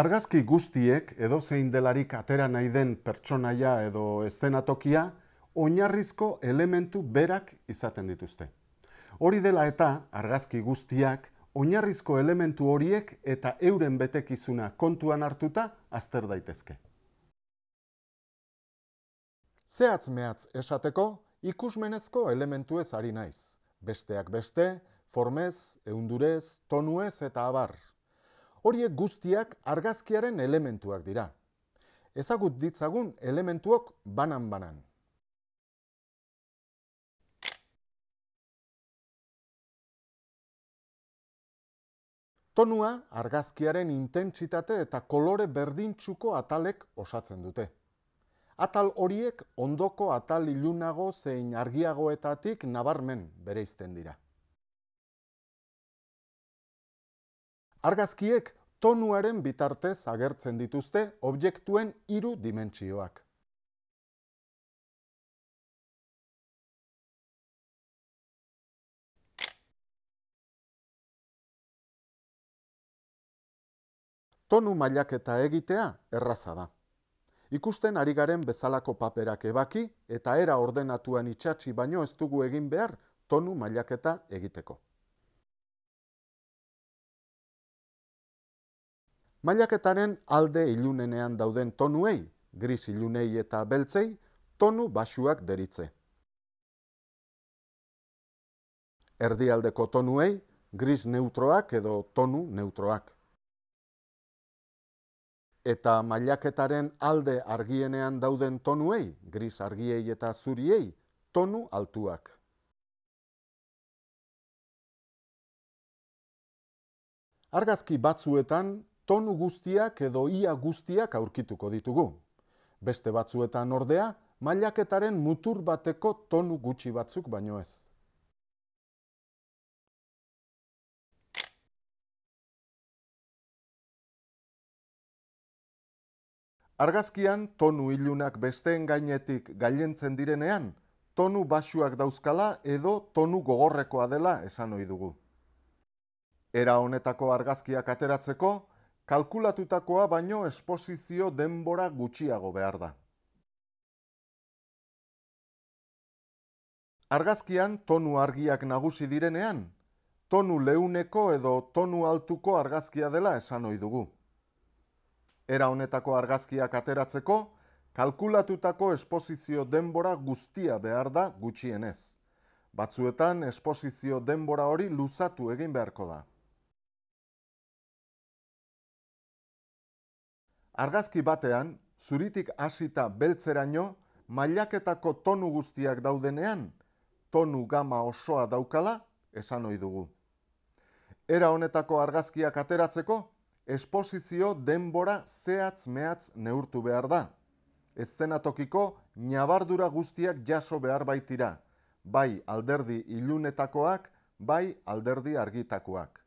Argazki guztiek edo zein delarik atera nahi den pertsonaia edo eszenatokia oinarrizko elementu berak izaten dituzte. Hori dela eta argazki guztiak oinarrizko elementu horiek eta euren betekizuna kontuan hartuta azter daitezke. Zehatz mehatz esateko, ikusmenezko elementuez ez ari naiz. Besteak beste, formez, eundurez, tonuez eta abar horiek guztiak argazkiaren elementuak dira. Ezagut ditzagun elementuok banan-banan. Tonua argazkiaren intentsitate eta kolore berdintxuko atalek osatzen dute. Atal horiek ondoko atal ilunago zein argiagoetatik nabarmen bereizten dira. Argazkiek tonuaren bitartez agertzen dituzte objektuen hiru dimentsioak. Tonu mailaketa egitea erraza da. Ikusten ari garen bezalako paperak ebaki eta era ordenatuan itxatsi baino ez dugu egin behar tonu mailaketa egiteko. Mailaketaren alde ilunenean dauden tonuei, gris ilunei eta beltzei, tonu basuak deritze. Erdialdeko tonuei, gris neutroak edo tonu neutroak. Eta mailaketaren alde argienean dauden tonuei, gris argiei eta zuriei, tonu altuak. Argazki batzuetan, tonu guztiak edo ia guztiak aurkituko ditugu. Beste batzuetan ordea, mailaketaren mutur bateko tonu gutxi batzuk baino ez. Argazkian, tonu ilunak besteen gainetik gailentzen direnean, tonu basuak dauzkala edo tonu gogorrekoa dela esan ohi dugu. Era honetako argazkiak ateratzeko, kalkulatutakoa baino esposizio denbora gutxiago behar da. Argazkian tonu argiak nagusi direnean, tonu leuneko edo tonu altuko argazkia dela esan ohi dugu. Era honetako argazkiak ateratzeko, kalkulatutako esposizio denbora guztia behar da gutxienez. Batzuetan esposizio denbora hori luzatu egin beharko da. argazki batean, zuritik hasita beltzeraino, mailaketako tonu guztiak daudenean, tonu gama osoa daukala, esan ohi dugu. Era honetako argazkiak ateratzeko, esposizio denbora zehatz mehatz neurtu behar da. Eszenatokiko nabardura guztiak jaso behar baitira, bai alderdi ilunetakoak, bai alderdi argitakoak.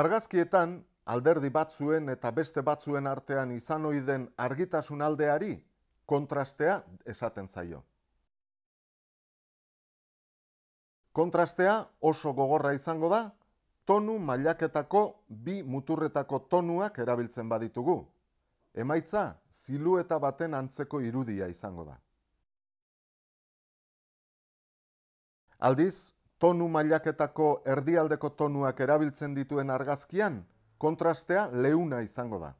Argazkietan, alderdi batzuen eta beste batzuen artean izan oiden argitasun aldeari kontrastea esaten zaio. Kontrastea oso gogorra izango da, tonu mailaketako bi muturretako tonuak erabiltzen baditugu. Emaitza, silueta baten antzeko irudia izango da. Aldiz, tonu mailaketako erdialdeko tonuak erabiltzen dituen argazkian, kontrastea leuna izango da.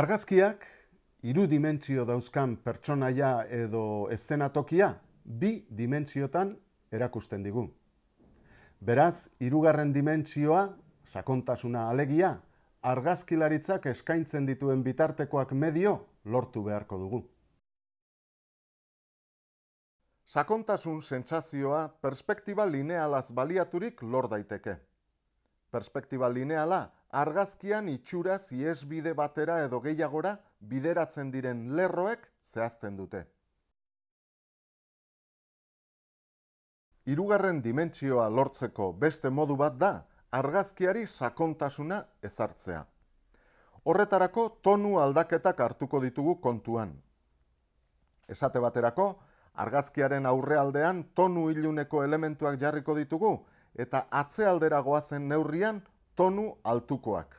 Argazkiak, iru dimentsio dauzkan pertsonaia edo eszenatokia, bi dimentsiotan erakusten digu. Beraz, irugarren dimentsioa, sakontasuna alegia, argazkilaritzak eskaintzen dituen bitartekoak medio lortu beharko dugu. Sakontasun sentsazioa perspektiba linealaz baliaturik lor daiteke. Perspektiba lineala argazkian itxura iesbide batera edo gehiagora bideratzen diren lerroek zehazten dute. Hirugarren dimentsioa lortzeko beste modu bat da, argazkiari sakontasuna ezartzea. Horretarako tonu aldaketak hartuko ditugu kontuan. Esate baterako, argazkiaren aurrealdean tonu iluneko elementuak jarriko ditugu eta atzealdera goazen neurrian tonu altukoak.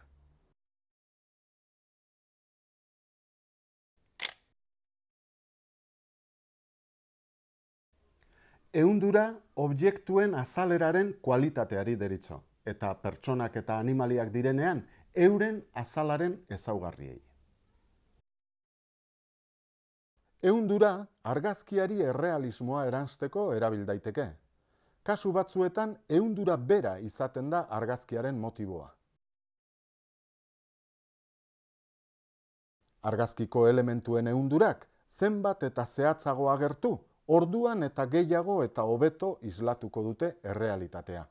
Ehundura objektuen azaleraren kualitateari deritzo eta pertsonak eta animaliak direnean, euren azalaren ezaugarriei. Eundura, argazkiari errealismoa erantzteko erabildaiteke. Kasu batzuetan, eundura bera izaten da argazkiaren motiboa. Argazkiko elementuen eundurak, zenbat eta zehatzago agertu, orduan eta gehiago eta hobeto islatuko dute errealitatea.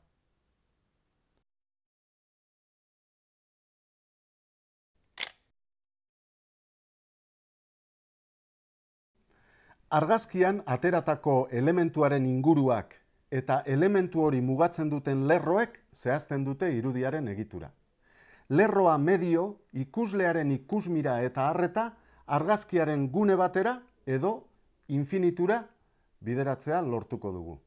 argazkian ateratako elementuaren inguruak eta elementu hori mugatzen duten lerroek zehazten dute irudiaren egitura. Lerroa medio, ikuslearen ikusmira eta harreta, argazkiaren gune batera edo infinitura bideratzea lortuko dugu.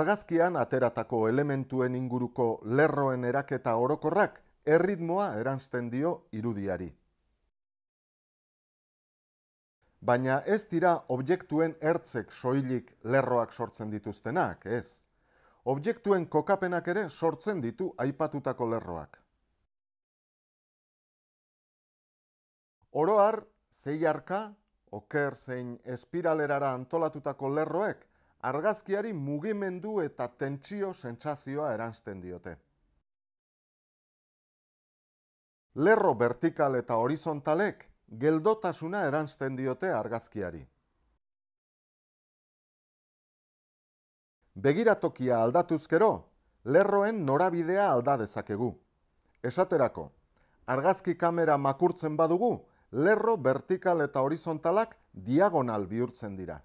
Argazkian ateratako elementuen inguruko lerroen eraketa orokorrak erritmoa eransten dio irudiari. Baina ez dira objektuen ertzek soilik lerroak sortzen dituztenak, ez. Objektuen kokapenak ere sortzen ditu aipatutako lerroak. Oroar, zeiarka, oker zein espiralerara antolatutako lerroek, argazkiari mugimendu eta tentsio sentsazioa eransten diote. Lerro vertikal eta horizontalek, geldotasuna erantzten diote argazkiari. Begiratokia aldatuzkero, lerroen norabidea alda dezakegu. Esaterako, argazki kamera makurtzen badugu, lerro vertikal eta horizontalak diagonal bihurtzen dira.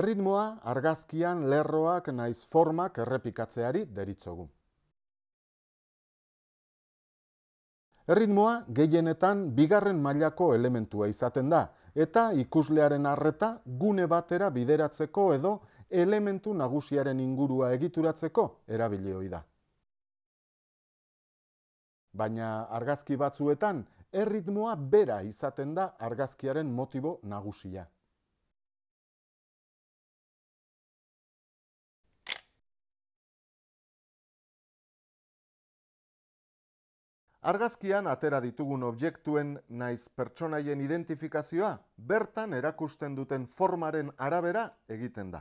Erritmoa, argazkian, lerroak, naiz formak errepikatzeari deritzogu. Erritmoa, gehienetan, bigarren mailako elementua izaten da, eta ikuslearen arreta gune batera bideratzeko edo elementu nagusiaren ingurua egituratzeko erabilioi da. Baina argazki batzuetan, erritmoa bera izaten da argazkiaren motibo nagusia. Argazkian atera ditugun objektuen naiz pertsonaien identifikazioa bertan erakusten duten formaren arabera egiten da.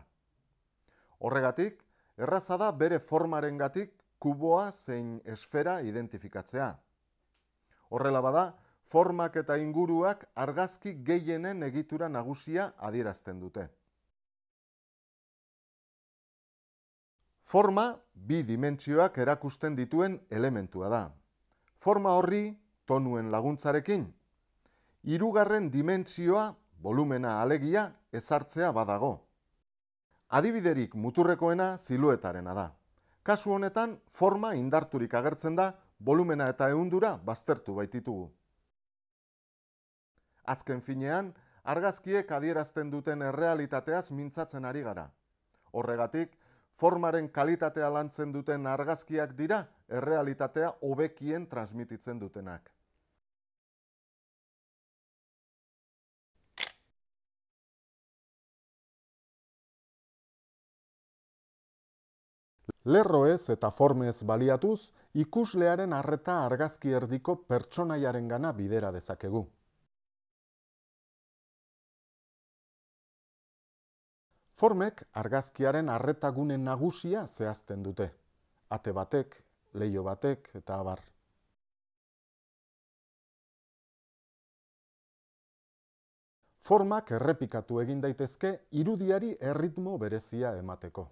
Horregatik, erraza da bere formarengatik kuboa zein esfera identifikatzea. Horrela bada, formak eta inguruak argazki gehienen egitura nagusia adierazten dute. Forma bi dimentsioak erakusten dituen elementua da forma horri tonuen laguntzarekin. Irugarren dimentsioa, volumena alegia, ezartzea badago. Adibiderik muturrekoena ziluetarena da. Kasu honetan, forma indarturik agertzen da, volumena eta eundura bastertu baititugu. Azken finean, argazkiek adierazten duten errealitateaz mintzatzen ari gara. Horregatik, formaren kalitatea lantzen duten argazkiak dira errealitatea hobekien transmititzen dutenak. Lerroez eta formez baliatuz, ikuslearen arreta argazki erdiko pertsonaiaren gana bidera dezakegu. Formek argazkiaren arretagunen nagusia zehazten dute. Ate batek, leio batek, eta abar. Formak errepikatu egin daitezke irudiari erritmo berezia emateko.